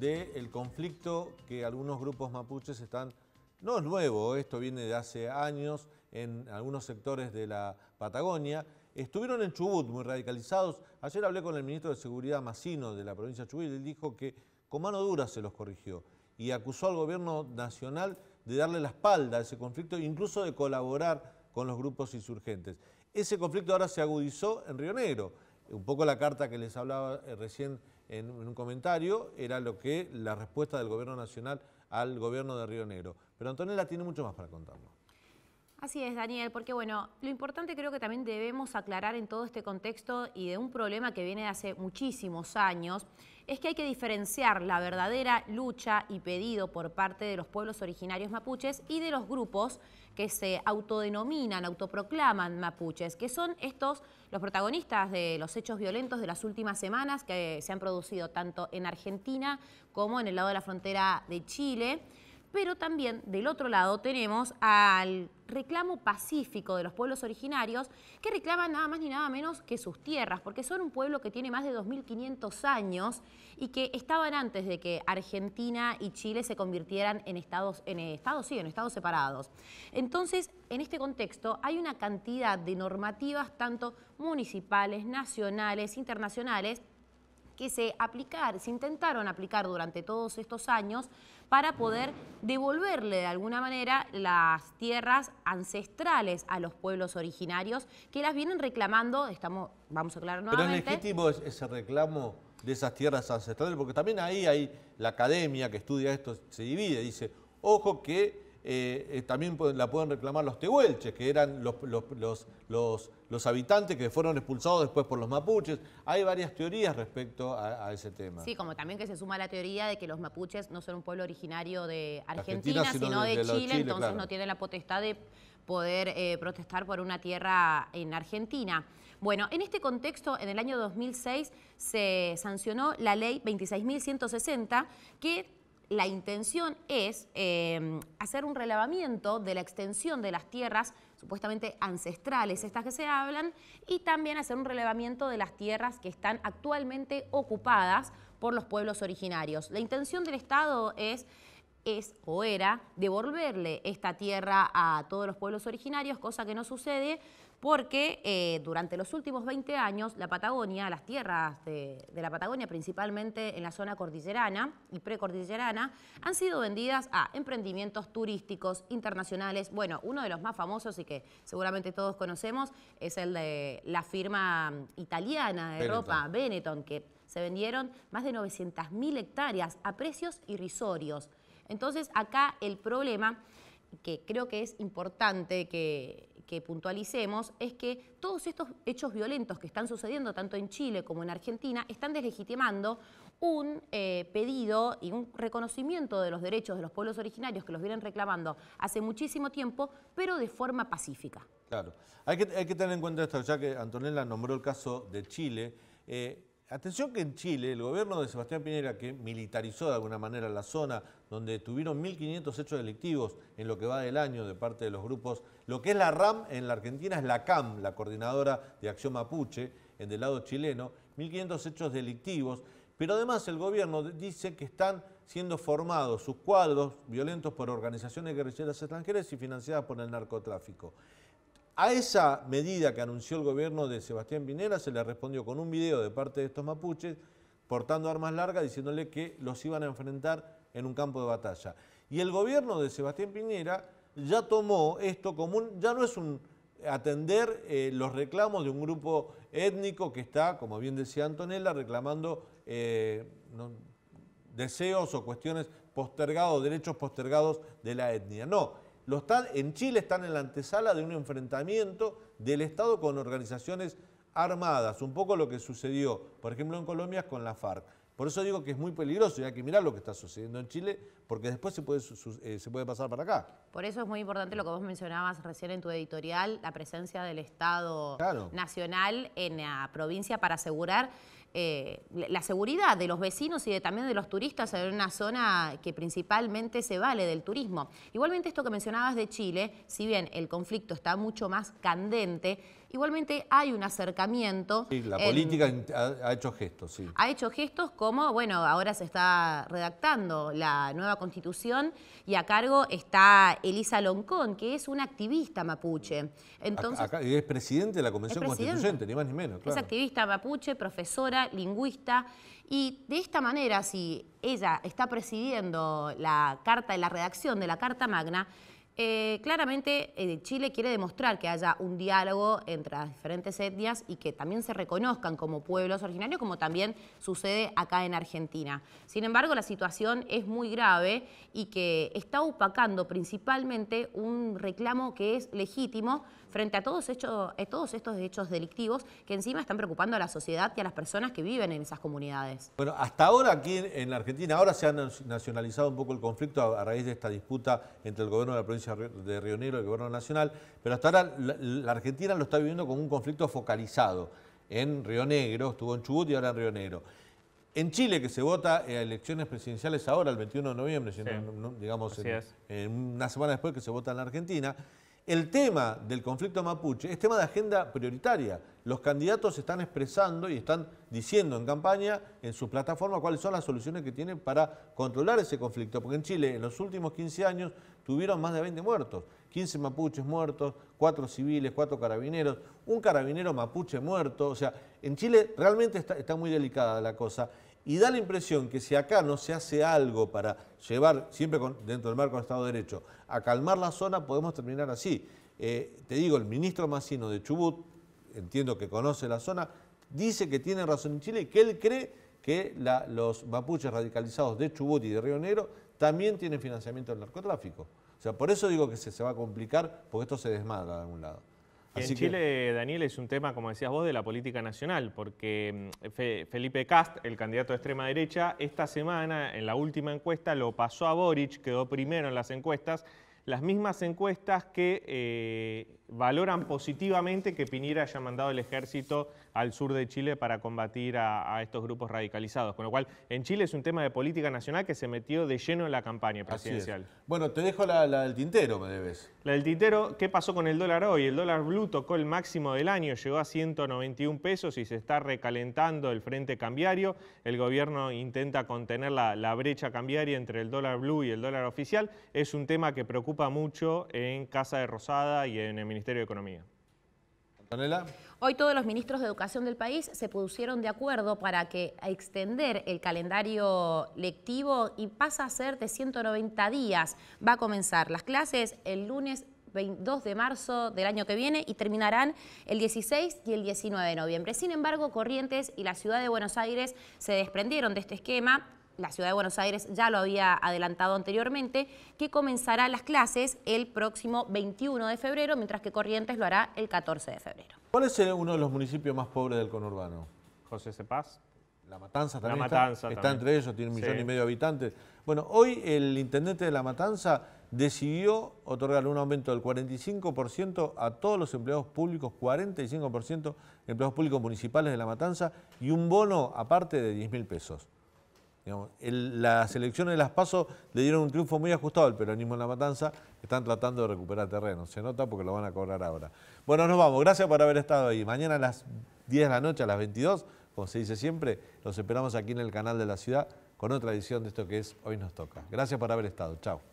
del conflicto que algunos grupos mapuches están, no es nuevo, esto viene de hace años en algunos sectores de la Patagonia, estuvieron en Chubut muy radicalizados. Ayer hablé con el ministro de Seguridad Macino de la provincia de Chubut y él dijo que con mano dura se los corrigió y acusó al gobierno nacional de darle la espalda a ese conflicto, incluso de colaborar con los grupos insurgentes. Ese conflicto ahora se agudizó en Río Negro. Un poco la carta que les hablaba eh, recién en, un comentario, era lo que la respuesta del gobierno nacional al gobierno de Río Negro. Pero Antonella tiene mucho más para contarnos. Así es, Daniel, porque bueno, lo importante creo que también debemos aclarar en todo este contexto y de un problema que viene de hace muchísimos años, es que hay que diferenciar la verdadera lucha y pedido por parte de los pueblos originarios mapuches y de los grupos que se autodenominan, autoproclaman mapuches, que son estos los protagonistas de los hechos violentos de las últimas semanas que se han producido tanto en Argentina como en el lado de la frontera de Chile. Pero también del otro lado tenemos al reclamo pacífico de los pueblos originarios que reclaman nada más ni nada menos que sus tierras, porque son un pueblo que tiene más de 2.500 años y que estaban antes de que Argentina y Chile se convirtieran en estados, en estados, en estados separados. Entonces, en este contexto hay una cantidad de normativas tanto municipales, nacionales, internacionales, que se aplicar, se intentaron aplicar durante todos estos años para poder devolverle de alguna manera las tierras ancestrales a los pueblos originarios que las vienen reclamando, estamos, vamos a aclarar nuevamente. ¿Pero es legítimo ese reclamo de esas tierras ancestrales? Porque también ahí hay la academia que estudia esto, se divide, dice, ojo que eh, eh, también la pueden reclamar los tehuelches, que eran los, los, los, habitantes que fueron expulsados después por los mapuches. Hay varias teorías respecto a, ese tema. Sí, como también que se suma la teoría de que los mapuches no son un pueblo originario de Argentina, sino, de, Chile, entonces no tienen la potestad de poder eh, protestar por una tierra en Argentina. Bueno, en este contexto, en el año 2006 se sancionó la ley 26.160 que la intención es em, hacer un relevamiento de la extensión de las tierras supuestamente ancestrales, estas que se hablan, y también hacer un relevamiento de las tierras que están actualmente ocupadas por los pueblos originarios. La intención del Estado es es o era devolverle esta tierra a todos los pueblos originarios, cosa que no sucede, porque eh, durante los últimos 20 años la Patagonia, las tierras de, la Patagonia, principalmente en la zona cordillerana y precordillerana, han sido vendidas a emprendimientos turísticos internacionales. Bueno, uno de los más famosos y que seguramente todos conocemos es el de la firma mm, italiana de ropa Benetton, que se vendieron más de 900.000 hectáreas a precios irrisorios. Entonces, acá el problema que creo que es importante que, puntualicemos es que todos estos hechos violentos que están sucediendo tanto en Chile como en Argentina están deslegitimando un eh, pedido y un reconocimiento de los derechos de los pueblos originarios que los vienen reclamando hace muchísimo tiempo, pero de forma pacífica. Claro. Hay que, tener en cuenta esto, ya que Antonella nombró el caso de Chile. Eh, Atención que en Chile el gobierno de Sebastián Piñera, que militarizó de alguna manera la zona, donde tuvieron 1.500 hechos delictivos en lo que va del año de parte de los grupos, lo que es la RAM en la Argentina es la CAM, la Coordinadora de Acción Mapuche, en del lado chileno, 1.500 hechos delictivos, pero además el gobierno dice que están siendo formados sus cuadros violentos por organizaciones guerrilleras extranjeras y financiadas por el narcotráfico. A esa medida que anunció el gobierno de Sebastián Pinera se le respondió con un video de parte de estos mapuches portando armas largas diciéndole que los iban a enfrentar en un campo de batalla. Y el gobierno de Sebastián Piñera ya tomó esto como un, ya no es un atender eh, los reclamos de un grupo étnico que está, como bien decía Antonella, reclamando eh, deseos o cuestiones postergados, derechos postergados de la etnia. No, en Chile están en la antesala de un enfrentamiento del Estado con organizaciones armadas, un poco lo que sucedió, por ejemplo, en Colombia con la FARC. Por eso digo que es muy peligroso, ya que mirar lo que está sucediendo en Chile, porque después se puede, eh, se puede pasar para acá. Por eso es muy importante lo que vos mencionabas recién en tu editorial, la presencia del Estado Nacional en la provincia para asegurar eh, la seguridad de los vecinos y también de los turistas en una zona que principalmente se vale del turismo. Igualmente esto que mencionabas de Chile, si bien el conflicto está mucho más candente, igualmente hay un acercamiento. Sí, la política ha, hecho gestos, sí. Ha hecho gestos como, bueno, ahora se está redactando la nueva constitución y a cargo está Elisa Loncón, que es una activista mapuche. Entonces, es presidente de la Convención Constituyente, ni más ni menos. Es activista mapuche, profesora lingüista y de esta manera, si ella está presidiendo la carta, la redacción de la Carta Magna, eh, claramente eh, Chile quiere demostrar que haya un diálogo entre las diferentes etnias y que también se reconozcan como pueblos originarios, como también sucede acá en Argentina. Sin embargo, la situación es muy grave y que está opacando principalmente un reclamo que es legítimo frente a todos, eh, estos hechos delictivos que encima están preocupando a la sociedad y a las personas que viven en esas comunidades. Bueno, hasta ahora aquí en la Argentina, ahora se ha nacionalizado un poco el conflicto a raíz de esta disputa entre el gobierno de la provincia de Río Negro del gobierno nacional, pero hasta ahora la, Argentina lo está viviendo como un conflicto focalizado en Río Negro, estuvo en Chubut y ahora en Río Negro. En Chile, que se vota a elecciones presidenciales ahora, el 21 de noviembre, digamos, una semana después que se vota en la Argentina, el tema del conflicto mapuche es tema de agenda prioritaria. Los candidatos están expresando y están diciendo en campaña, en su plataforma, cuáles son las soluciones que tienen para controlar ese conflicto. Porque en Chile, en los últimos 15 años, tuvieron más de 20 muertos, 15 mapuches muertos, 4 civiles, 4 carabineros, un carabinero mapuche muerto, o sea, en Chile realmente está, muy delicada la cosa y da la impresión que si acá no se hace algo para llevar, siempre dentro del marco del Estado de Derecho, a calmar la zona, podemos terminar así. Eh, te digo, el ministro Massino de Chubut, entiendo que conoce la zona, dice que tiene razón en Chile y que él cree que los mapuches radicalizados de Chubut y de Río Negro también tienen financiamiento del narcotráfico. O sea, por eso digo que se, se va a complicar, porque esto se desmadra de algún lado. en Chile, Daniel, es un tema, como decías vos, de la política nacional, porque mm, Felipe Cast, el candidato de extrema derecha, esta semana, en la última encuesta, lo pasó a Boric, quedó primero en las encuestas, las mismas encuestas que eh, valoran positivamente que Piñera haya mandado el ejército al sur de Chile para combatir a, estos grupos radicalizados. Con lo cual, en Chile es un tema de política nacional que se metió de lleno en la campaña presidencial. Bueno, te dejo la, del tintero, me debes. La del tintero, ¿qué pasó con el dólar hoy? El dólar blue tocó el máximo del año, llegó a 191 pesos y se está recalentando el frente cambiario. El gobierno intenta contener la, la brecha cambiaria entre el dólar blue y el dólar oficial. Es un tema que preocupa mucho en Casa de Rosada y en el Ministerio Ministerio de Economía. Antonella. Hoy todos los ministros de Educación del país se pusieron de acuerdo para que extender el calendario lectivo y pasa a ser de 190 días. Va a comenzar las clases el lunes 22 de marzo del año que viene y terminarán el 16 y el 19 de noviembre. Sin embargo, Corrientes y la ciudad de Buenos Aires se desprendieron de este esquema la ciudad de Buenos Aires ya lo había adelantado anteriormente, que comenzará las clases el próximo 21 de febrero, mientras que Corrientes lo hará el 14 de febrero. ¿Cuál es uno de los municipios más pobres del conurbano? José Cepaz. La Matanza también. La Matanza está, entre ellos, tiene un millón y medio de habitantes. Bueno, hoy el intendente de La Matanza decidió otorgar un aumento del 45% a todos los empleados públicos, 45% empleados públicos municipales de La Matanza y un bono aparte de 10 mil pesos las elecciones de las pasos le dieron un triunfo muy ajustado al peronismo en La Matanza, están tratando de recuperar terreno, se nota porque lo van a cobrar ahora. Bueno, nos vamos, gracias por haber estado ahí. Mañana a las 10 de la noche, a las 22, como se dice siempre, los esperamos aquí en el canal de la ciudad con otra edición de esto que es Hoy nos toca. Gracias por haber estado, chao.